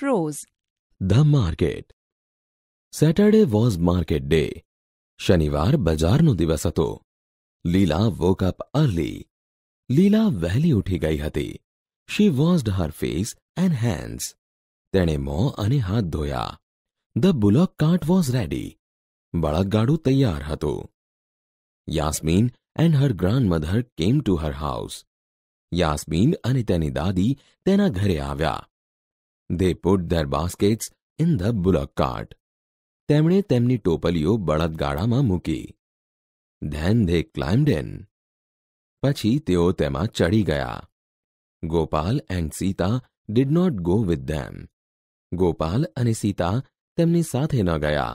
Pros The market Saturday was market day. શનિવાર બજારનો દિવસ હતો લીલા વોક અપ અર્લી લીલા વહેલી ઉઠી ગઈ હતી she washed her face and hands તેણે મોં અને હાથ ધોયા the bullock cart was ready બળકગાડું તૈયાર હતું Yasmin and her grandmother came to her house Yasmin અને તેની દાદી તેના ઘરે આવ્યા They put their baskets in the bullock cart. તેમણે તેમની ટોપલીઓ બળદ ગાડામાં મૂકી ધેન ધે ક્લાઇમ્ડ ઇન પછી તેઓ તેમાં ચડી ગયા Gopal and Sita did not go with them Gopal અને સીતા તેમની સાથે ન ગયા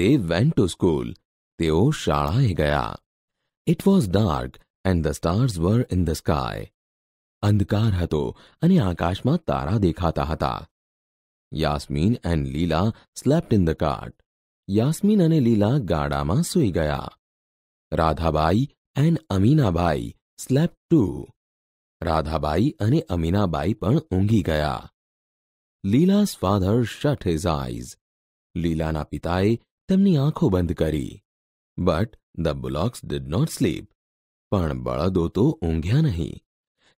દે વેન્ટ ટુ સ્કૂલ તેઓ શાળાએ ગયા it was dark and the stars were in the sky અંધકાર હતો અને આકાશમાં તારા દેખાતા હતા Yasmin and Leela slept in the cart Yasmin અને લીલા ગાડામાં સૂઈ ગયા Radhabai and Aminabai slept too Radhabai અને અમીનાબાઈ પણ ઊંઘી ગયા Leela's father shut his eyes લીલાના પિતાએ તેમની આંખો બંધ કરી but the bullocks did not sleep પણ બળદો તો ઊંઘ્યા નહીં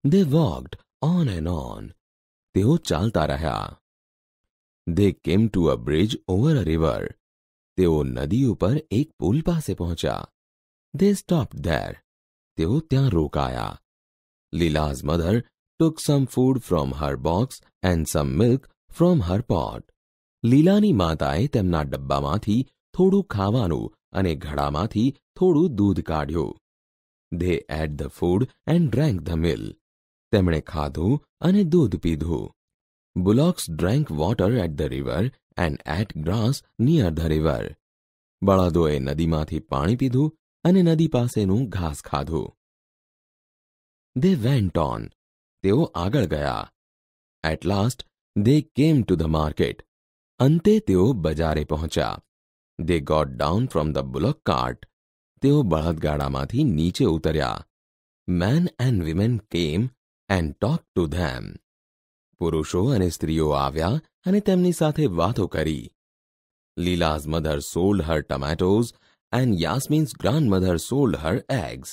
They walked on and on. તેઓ ચાલતા રહ્યા. They came to a bridge over a river. તેઓ નદી ઉપર એક પુલ પાસે પહોંચ્યા. They stopped there. તેઓ ત્યાં રોકાયા. Lila's mother took some food from her box and some milk from her pot. લીલાની માતાએ તેમના ડબ્બામાંથી થોડું ખાવાનું અને ઘડામાંથી થોડું દૂધ કાઢ્યું. They ate the food and drank the milk. તેમણે ખાધું અને દૂધ પીધું bullocks drank water at the river and ate grass near the river બળા દોયે નદીમાંથી પાણી પીધું અને નદી પાસેનું ઘાસ ખાધું દે વેન્ટ ઓન તેઓ આગળ ગયા at last they came to the market અંતે તેઓ બજારે પહોંચા they got down from the bullock cart તેઓ બળદગાડામાંથી નીચે ઉતર્યા men and women came and talk to them પુરુષો અને સ્ત્રીઓ આવ્યા અને તેમની સાથે વાતો કરી Leela's mother sold her tomatoes and Yasmin's grandmother sold her eggs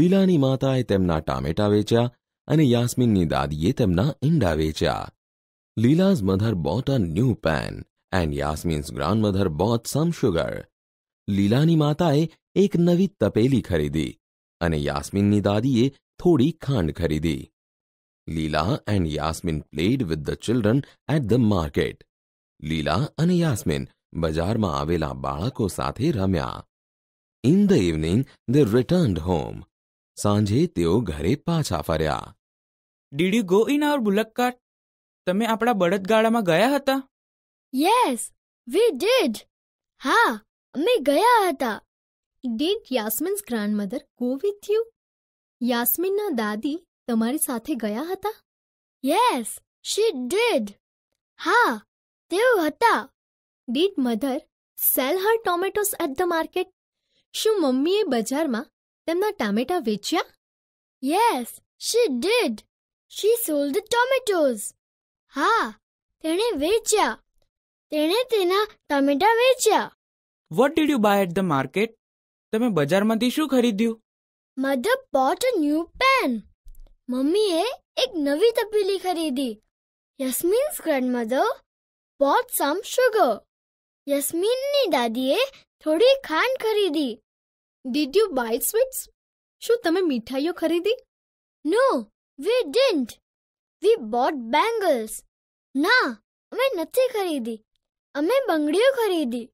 લીલાની માતાએ તેમના ટામેટા વેચ્યા અને યાસ્મીનની દાદીએ તેમના ઈંડા વેચ્યા Leela's mother bought a new pan and Yasmin's grandmother bought some sugar લીલાની માતાએ એક નવી તપેલી ખરીદી અને યાસ્મીનની દાદીએ थोड़ी खांड खरीदी Leela and Yasmin played with the children at the market. Leela અને Yasmin બજારમાં આવેલા બાળકો સાથે રમ્યા. In the evening they returned home. સાંજે તેઓ ઘરે પાછા ફર્યા. Did you go in our bullock cart? તમે આપણા બળદગાડામાં ગયા હતા? Yes, we did. હા, અમે ગયા હતા. Did Yasmin's grandmother go with you? યાસ્મિનના દાદી તમારી સાથે ગયા હતા યસ શી ડીડ હા તેઓ હતા did mother sell her tomatoes at the market શું મમ્મીએ બજારમાં તેમના ટામેટા વેચ્યા yes she did she sold the tomatoes હા તેણે વેચ્યા તેણે તેના ટામેટા વેચ્યા what did you buy at the market તમે બજારમાંથી શું ખરીદ્યું mother bought a new pen. मम्मीએ એક નવી તપેલી ખરીદી. યસ્મીન્સ grandmother bought some sugar. યસ્મીનની દાદીએ થોડી ખાંડ ખરીદી. Did you buy sweets? શું તમે મીઠાઈઓ ખરીદી? No, we didn't. We bought bangles. ના, અમે નથી ખરીદી. અમે બંગડીઓ ખરીદી.